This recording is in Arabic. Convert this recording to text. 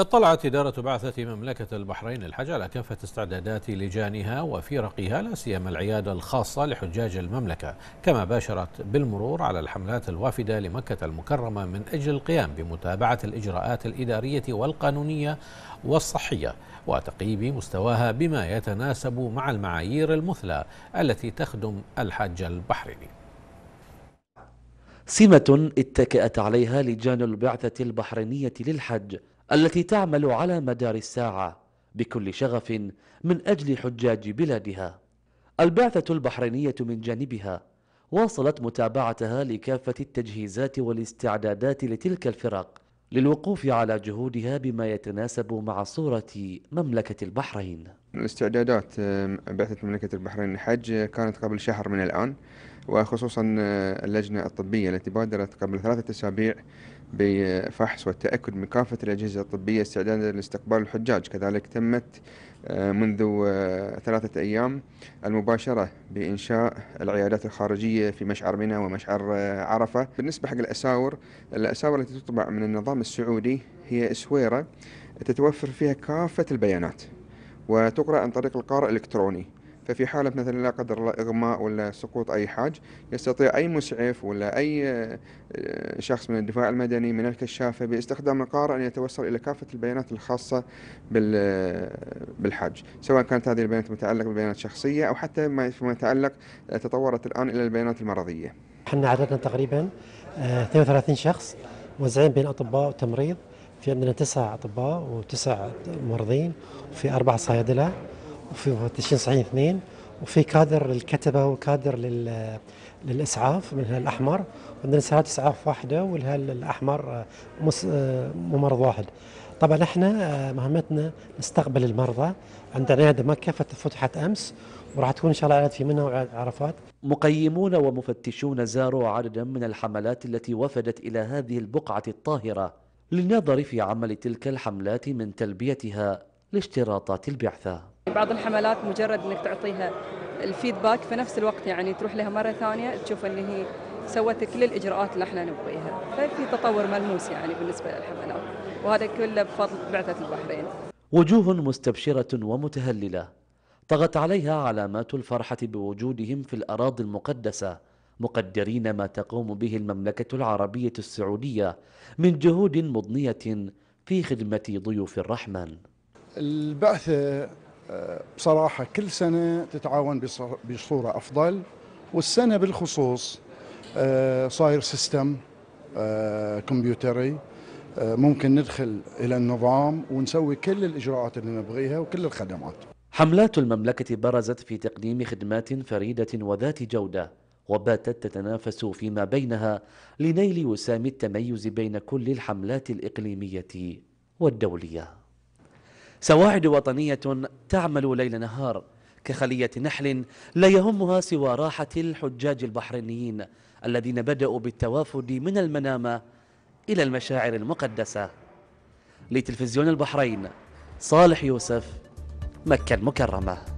اطلعت إدارة بعثة مملكة البحرين الحج على كافة استعدادات لجانها وفرقها لا سيما العيادة الخاصة لحجاج المملكة، كما باشرت بالمرور على الحملات الوافدة لمكة المكرمة من أجل القيام بمتابعة الإجراءات الإدارية والقانونية والصحية، وتقييم مستواها بما يتناسب مع المعايير المثلى التي تخدم الحج البحريني. سمة اتكأت عليها لجان البعثة البحرينية للحج التي تعمل على مدار الساعة بكل شغف من أجل حجاج بلادها البعثة البحرينية من جانبها واصلت متابعتها لكافة التجهيزات والاستعدادات لتلك الفرق للوقوف على جهودها بما يتناسب مع صورة مملكة البحرين الاستعدادات بعثة مملكة البحرين الحج كانت قبل شهر من الآن وخصوصا آه، اللجنة الطبية التي بادرت قبل ثلاثة أسابيع بفحص والتأكد من كافة الأجهزة الطبية استعدادا لاستقبال الحجاج كذلك تمت آه، منذ آه، ثلاثة أيام المباشرة بإنشاء العيادات الخارجية في مشعر منى ومشعر آه، عرفة بالنسبة حق الأساور الأساور التي تطبع من النظام السعودي هي أسويرة تتوفر فيها كافة البيانات وتقرأ عن طريق القارئ الإلكتروني ففي حالة مثلا لا قدر الله إغماء ولا سقوط أي حاج يستطيع أي مسعف ولا أي آه، شخص من الدفاع المدني من الكشافة باستخدام القارئ أن يتوصل إلى كافة البيانات الخاصة آه، بالحاج سواء كانت هذه البيانات متعلقة ببيانات شخصية أو حتى فيما يتعلق آه، تطورت الآن إلى البيانات المرضية احنا عددنا تقريبا 32 شخص موزعين بين أطباء وتمريض في عندنا تسع أطباء وتسع مرضين وفي أربع صيادلة وفي مفتشين صحيح اثنين وفي كادر للكتبه وكادر لل للاسعاف من الاحمر عندنا ساعات اسعاف واحده والاحمر الاحمر آه، آه، ممرض واحد طبعا احنا آه، مهمتنا نستقبل المرضى عندنا عياده مكه فتحت امس وراح تكون ان شاء الله عيادات في منى وعرفات مقيمون ومفتشون زاروا عددا من الحملات التي وفدت الى هذه البقعه الطاهره للنظر في عمل تلك الحملات من تلبيتها لاشتراطات البعثة بعض الحملات مجرد أنك تعطيها الفيدباك في نفس الوقت يعني تروح لها مرة ثانية تشوف أن هي سوت كل الإجراءات اللي احنا نبغيها ففي تطور ملموس يعني بالنسبة للحملات وهذا كله بفضل بعثة البحرين وجوه مستبشرة ومتهللة طغت عليها علامات الفرحة بوجودهم في الأراضي المقدسة مقدرين ما تقوم به المملكة العربية السعودية من جهود مضنية في خدمة ضيوف الرحمن البعثة آه، بصراحة كل سنة تتعاون بصورة أفضل والسنة بالخصوص آه، صاير سيستم كمبيوتري آه، ممكن ندخل إلى النظام ونسوي كل الإجراءات اللي نبغيها وكل الخدمات حملات المملكة برزت في تقديم خدمات فريدة وذات جودة وباتت تتنافس فيما بينها لنيل وسام التميز بين كل الحملات الإقليمية والدولية سواعد وطنية تعمل ليل نهار كخلية نحل لا يهمها سوى راحة الحجاج البحرينيين الذين بدأوا بالتوافد من المنامة إلى المشاعر المقدسة لتلفزيون البحرين صالح يوسف مكة المكرمة